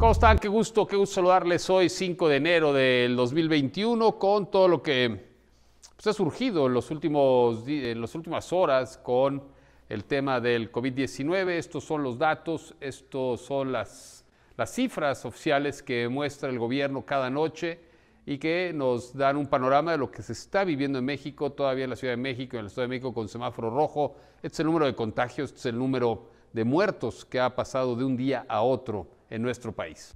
¿Cómo están? Qué gusto, qué gusto saludarles hoy, 5 de enero del 2021, con todo lo que pues, ha surgido en, los últimos, en las últimas horas con el tema del COVID-19. Estos son los datos, estas son las, las cifras oficiales que muestra el gobierno cada noche y que nos dan un panorama de lo que se está viviendo en México, todavía en la Ciudad de México, en el Estado de México con semáforo rojo. Este es el número de contagios, este es el número de muertos que ha pasado de un día a otro en nuestro país.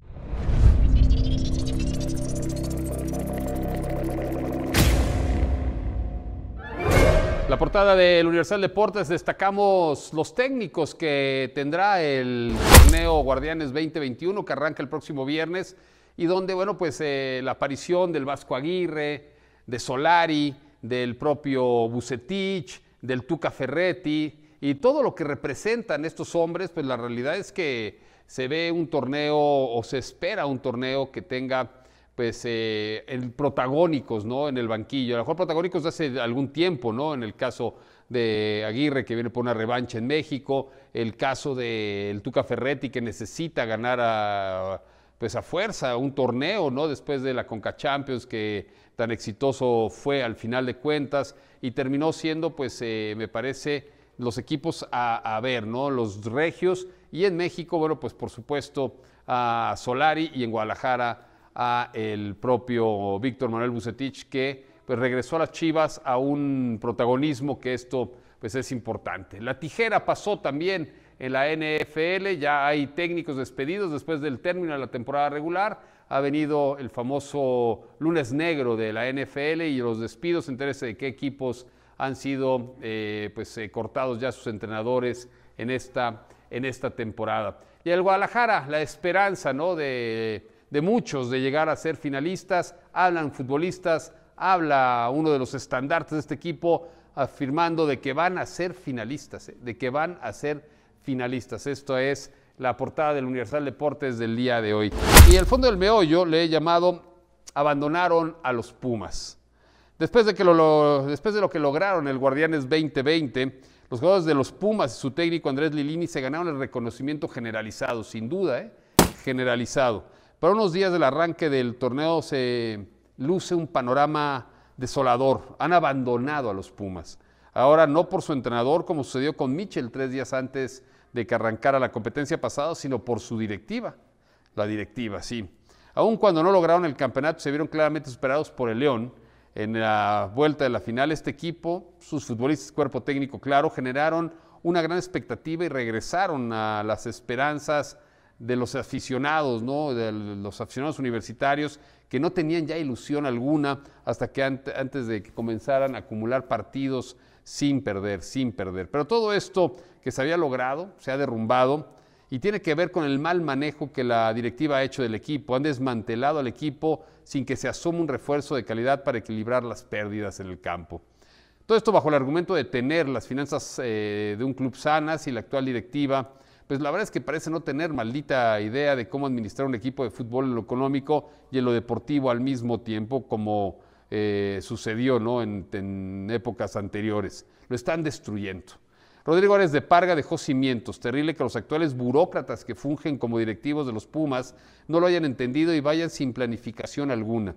La portada del Universal Deportes destacamos los técnicos que tendrá el torneo Guardianes 2021 que arranca el próximo viernes y donde, bueno, pues eh, la aparición del Vasco Aguirre, de Solari, del propio Bucetich, del Tuca Ferretti, y todo lo que representan estos hombres, pues la realidad es que se ve un torneo o se espera un torneo que tenga pues el eh, protagónicos ¿no? en el banquillo. A lo mejor protagónicos de hace algún tiempo, ¿no? En el caso de Aguirre, que viene por una revancha en México, el caso del Tuca Ferretti, que necesita ganar a, pues a fuerza un torneo, ¿no? Después de la Conca Champions, que tan exitoso fue al final de cuentas, y terminó siendo, pues, eh, me parece, los equipos a, ver, ¿no? Los regios y en México, bueno, pues por supuesto a Solari y en Guadalajara a el propio Víctor Manuel Bucetich que pues regresó a las Chivas a un protagonismo que esto pues es importante. La tijera pasó también en la NFL, ya hay técnicos despedidos después del término de la temporada regular, ha venido el famoso lunes negro de la NFL y los despidos, entérese de qué equipos han sido eh, pues, eh, cortados ya sus entrenadores en esta, en esta temporada. Y el Guadalajara, la esperanza ¿no? de, de muchos de llegar a ser finalistas, hablan futbolistas, habla uno de los estandartes de este equipo afirmando de que van a ser finalistas, eh, de que van a ser finalistas. Esto es la portada del Universal Deportes del día de hoy. Y el fondo del meollo le he llamado Abandonaron a los Pumas. Después de, lo, que lograron el Guardianes 2020, los jugadores de los Pumas y su técnico Andrés Lilini se ganaron el reconocimiento generalizado, sin duda, ¿eh? generalizado. Para unos días del arranque del torneo se luce un panorama desolador. Han abandonado a los Pumas. Ahora no por su entrenador, como sucedió con Michel tres días antes de que arrancara la competencia pasada, sino por su directiva. La directiva, sí. Aún cuando no lograron el campeonato, se vieron claramente superados por el León en la vuelta de la final, este equipo, sus futbolistas, cuerpo técnico claro, generaron una gran expectativa y regresaron a las esperanzas de los aficionados, ¿no? de los aficionados universitarios que no tenían ya ilusión alguna hasta que antes de que comenzaran a acumular partidos sin perder, sin perder. Pero todo esto que se había logrado se ha derrumbado y tiene que ver con el mal manejo que la directiva ha hecho del equipo. Han desmantelado al equipo sin que se asuma un refuerzo de calidad para equilibrar las pérdidas en el campo. Todo esto bajo el argumento de tener las finanzas eh, de un club sanas y la actual directiva, pues la verdad es que parece no tener maldita idea de cómo administrar un equipo de fútbol en lo económico y en lo deportivo al mismo tiempo, como eh, sucedió ¿no? en épocas anteriores. Lo están destruyendo. Rodrigo Árez de Parga dejó cimientos. Terrible que los actuales burócratas que fungen como directivos de los Pumas no lo hayan entendido y vayan sin planificación alguna.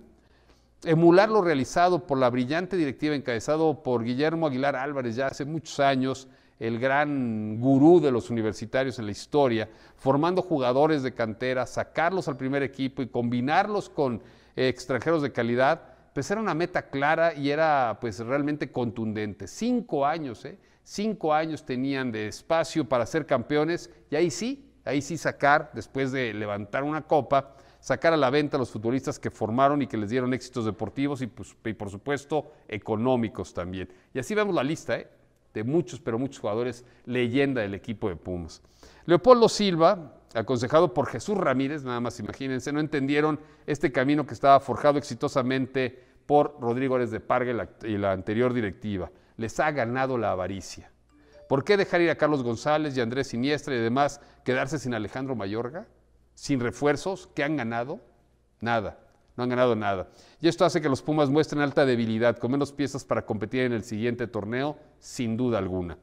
Emular lo realizado por la brillante directiva encabezado por Guillermo Aguilar Álvarez ya hace muchos años, el gran gurú de los universitarios en la historia, formando jugadores de cantera, sacarlos al primer equipo y combinarlos con eh, extranjeros de calidad, pues era una meta clara y era pues realmente contundente. Cinco años, ¿eh? Cinco años tenían de espacio para ser campeones y ahí sí, ahí sí sacar, después de levantar una copa, sacar a la venta a los futbolistas que formaron y que les dieron éxitos deportivos y, pues, por supuesto económicos también. Y así vemos la lista ¿eh? de muchos, pero muchos jugadores, leyenda del equipo de Pumas. Leopoldo Silva, aconsejado por Jesús Ramírez, nada más imagínense, no entendieron este camino que estaba forjado exitosamente por Rodrigo de Parga y la anterior directiva les ha ganado la avaricia. ¿Por qué dejar ir a Carlos González y Andrés Siniestra y demás, quedarse sin Alejandro Mayorga? ¿Sin refuerzos? ¿Qué han ganado? Nada, no han ganado nada. Y esto hace que los Pumas muestren alta debilidad, con menos piezas para competir en el siguiente torneo, sin duda alguna.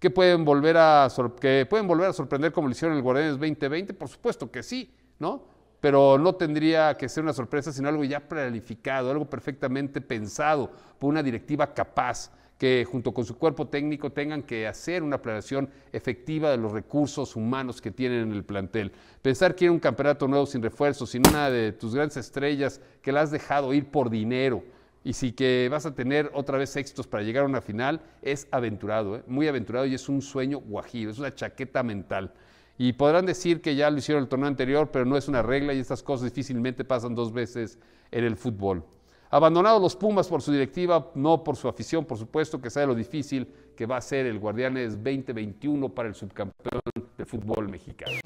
¿Qué pueden volver a, que pueden volver a sorprender como lo hicieron el Guardianes 2020? Por supuesto que sí, ¿no? Pero no tendría que ser una sorpresa, sino algo ya planificado, algo perfectamente pensado por una directiva capaz, que junto con su cuerpo técnico tengan que hacer una planeación efectiva de los recursos humanos que tienen en el plantel. Pensar que era un campeonato nuevo sin refuerzos, sin una de tus grandes estrellas que la has dejado ir por dinero, y si que vas a tener otra vez éxitos para llegar a una final, es aventurado, ¿eh? muy aventurado y es un sueño guajido, es una chaqueta mental. Y podrán decir que ya lo hicieron el torneo anterior, pero no es una regla y estas cosas difícilmente pasan dos veces en el fútbol. Abandonados los Pumas por su directiva, no por su afición, por supuesto, que sabe lo difícil que va a ser el Guardianes 2021 para el subcampeón de fútbol mexicano.